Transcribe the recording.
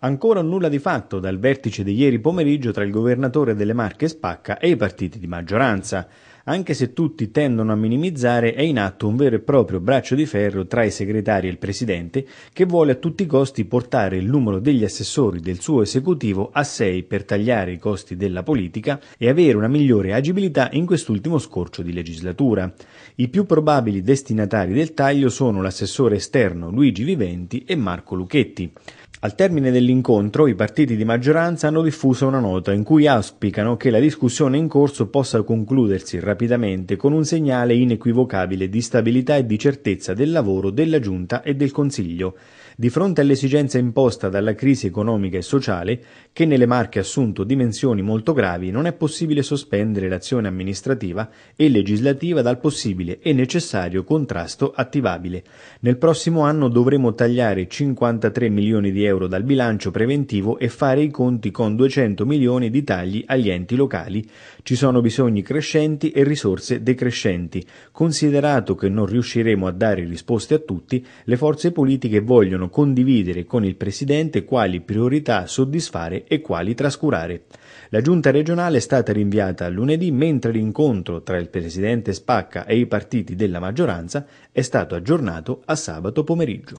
Ancora un nulla di fatto dal vertice di ieri pomeriggio tra il governatore delle Marche Spacca e i partiti di maggioranza. Anche se tutti tendono a minimizzare, è in atto un vero e proprio braccio di ferro tra i segretari e il presidente che vuole a tutti i costi portare il numero degli assessori del suo esecutivo a 6 per tagliare i costi della politica e avere una migliore agibilità in quest'ultimo scorcio di legislatura. I più probabili destinatari del taglio sono l'assessore esterno Luigi Viventi e Marco Luchetti. Al termine dell'incontro i partiti di maggioranza hanno diffuso una nota in cui auspicano che la discussione in corso possa concludersi rapidamente con un segnale inequivocabile di stabilità e di certezza del lavoro della Giunta e del Consiglio, di fronte all'esigenza imposta dalla crisi economica e sociale che nelle Marche ha assunto dimensioni molto gravi, non è possibile sospendere l'azione amministrativa e legislativa dal possibile e necessario contrasto attivabile. Nel prossimo anno dovremo tagliare 53 milioni di euro euro dal bilancio preventivo e fare i conti con 200 milioni di tagli agli enti locali. Ci sono bisogni crescenti e risorse decrescenti. Considerato che non riusciremo a dare risposte a tutti, le forze politiche vogliono condividere con il Presidente quali priorità soddisfare e quali trascurare. La giunta regionale è stata rinviata a lunedì mentre l'incontro tra il presidente Spacca e i partiti della maggioranza è stato aggiornato a sabato pomeriggio.